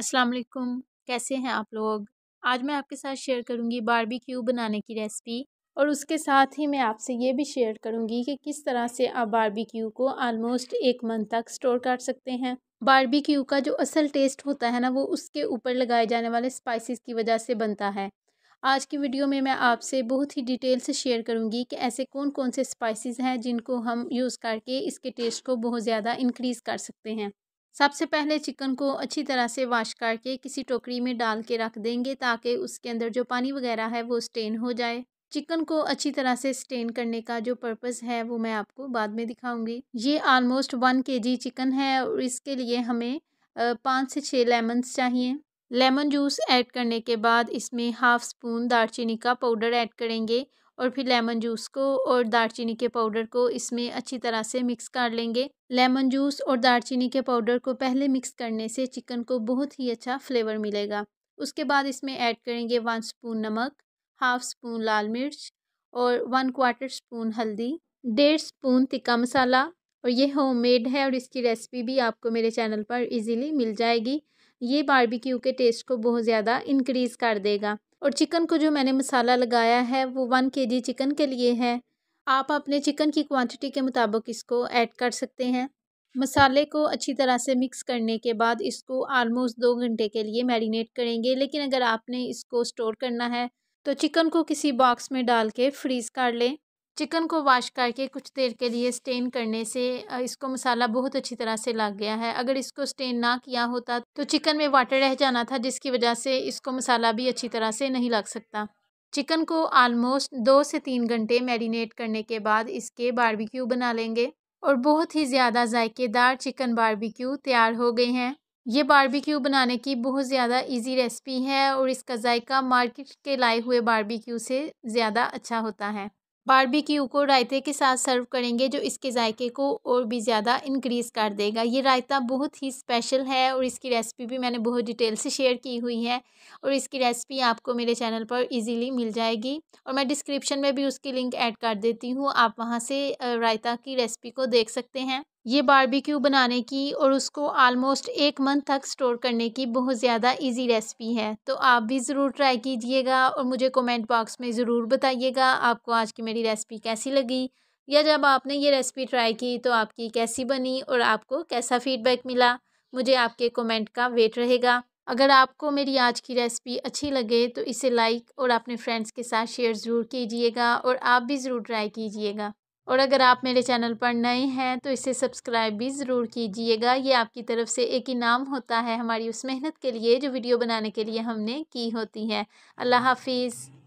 अस्सलाम वालेकुम कैसे हैं आप लोग आज मैं आपके साथ शेयर करूंगी बारबेक्यू बनाने की रेसिपी और उसके साथ ही मैं आपसे ये भी शेयर करूंगी कि किस तरह से आप बारबेक्यू को आलमोस्ट एक मंथ तक स्टोर कर सकते हैं बारबेक्यू का जो असल टेस्ट होता है ना वो उसके ऊपर लगाए जाने वाले स्पाइसिस की वजह से बनता है आज की वीडियो में मैं आपसे बहुत ही डिटेल से शेयर करूंगी कि ऐसे कौन कौन से स्पाइसेस हैं जिनको हम यूज़ करके इसके टेस्ट को बहुत ज़्यादा इंक्रीज़ कर सकते हैं सबसे पहले चिकन को अच्छी तरह से वाश करके किसी टोकरी में डाल के रख देंगे ताकि उसके अंदर जो पानी वगैरह है वो स्टेन हो जाए चिकन को अच्छी तरह से स्टेन करने का जो पर्पज़ है वो मैं आपको बाद में दिखाऊंगी ये आलमोस्ट वन के जी चिकन है और इसके लिए हमें पाँच से छः लेमन्स चाहिए लेमन जूस ऐड करने के बाद इसमें हाफ़ स्पून दालचीनी का पाउडर ऐड करेंगे और फिर लेमन जूस को और दालचीनी के पाउडर को इसमें अच्छी तरह से मिक्स कर लेंगे लेमन जूस और दालचीनी के पाउडर को पहले मिक्स करने से चिकन को बहुत ही अच्छा फ्लेवर मिलेगा उसके बाद इसमें ऐड करेंगे वन स्पून नमक हाफ स्पून लाल मिर्च और वन क्वार्टर स्पून हल्दी डेढ़ स्पून तिक्का मसाला और ये होममेड है और इसकी रेसिपी भी आपको मेरे चैनल पर इजीली मिल जाएगी ये बारबेक्यू के टेस्ट को बहुत ज़्यादा इंक्रीज़ कर देगा और चिकन को जो मैंने मसाला लगाया है वो वन के चिकन के लिए है आप अपने चिकन की क्वांटिटी के मुताबिक इसको ऐड कर सकते हैं मसाले को अच्छी तरह से मिक्स करने के बाद इसको आलमोस्ट दो घंटे के लिए मैरिनेट करेंगे लेकिन अगर आपने इसको स्टोर करना है तो चिकन को किसी बॉक्स में डाल के फ्रीज़ कर लें चिकन को वाश करके कुछ देर के लिए स्टेन करने से इसको मसाला बहुत अच्छी तरह से लग गया है अगर इसको स्टेन ना किया होता तो चिकन में वाटर रह जाना था जिसकी वजह से इसको मसाला भी अच्छी तरह से नहीं लग सकता चिकन को आलमोस्ट दो से तीन घंटे मैरिनेट करने के बाद इसके बारबिक्यू बना लेंगे और बहुत ही ज़्यादा जायकेदार चिकन बारबिक्यू तैयार हो गए हैं ये बारबिक्यू बनाने की बहुत ज़्यादा इजी रेसिपी है और इसका जायका मार्केट के लाए हुए बारबिक्यू से ज़्यादा अच्छा होता है बारबेक्यू को रायते के साथ सर्व करेंगे जो इसके जायके को और भी ज़्यादा इंक्रीज़ कर देगा ये रायता बहुत ही स्पेशल है और इसकी रेसिपी भी मैंने बहुत डिटेल से शेयर की हुई है और इसकी रेसिपी आपको मेरे चैनल पर इजीली मिल जाएगी और मैं डिस्क्रिप्शन में भी उसकी लिंक ऐड कर देती हूँ आप वहाँ से रायता की रेसिपी को देख सकते हैं ये बारबेक्यू बनाने की और उसको आलमोस्ट एक मंथ तक स्टोर करने की बहुत ज़्यादा इजी रेसिपी है तो आप भी ज़रूर ट्राई कीजिएगा और मुझे कमेंट बॉक्स में ज़रूर बताइएगा आपको आज की मेरी रेसिपी कैसी लगी या जब आपने ये रेसिपी ट्राई की तो आपकी कैसी बनी और आपको कैसा फीडबैक मिला मुझे आपके कॉमेंट का वेट रहेगा अगर आपको मेरी आज की रेसिपी अच्छी लगे तो इसे लाइक और अपने फ्रेंड्स के साथ शेयर ज़रूर कीजिएगा और आप भी ज़रूर ट्राई कीजिएगा और अगर आप मेरे चैनल पर नए हैं तो इसे सब्सक्राइब भी ज़रूर कीजिएगा ये आपकी तरफ से एक इनाम होता है हमारी उस मेहनत के लिए जो वीडियो बनाने के लिए हमने की होती है अल्लाह हाफिज़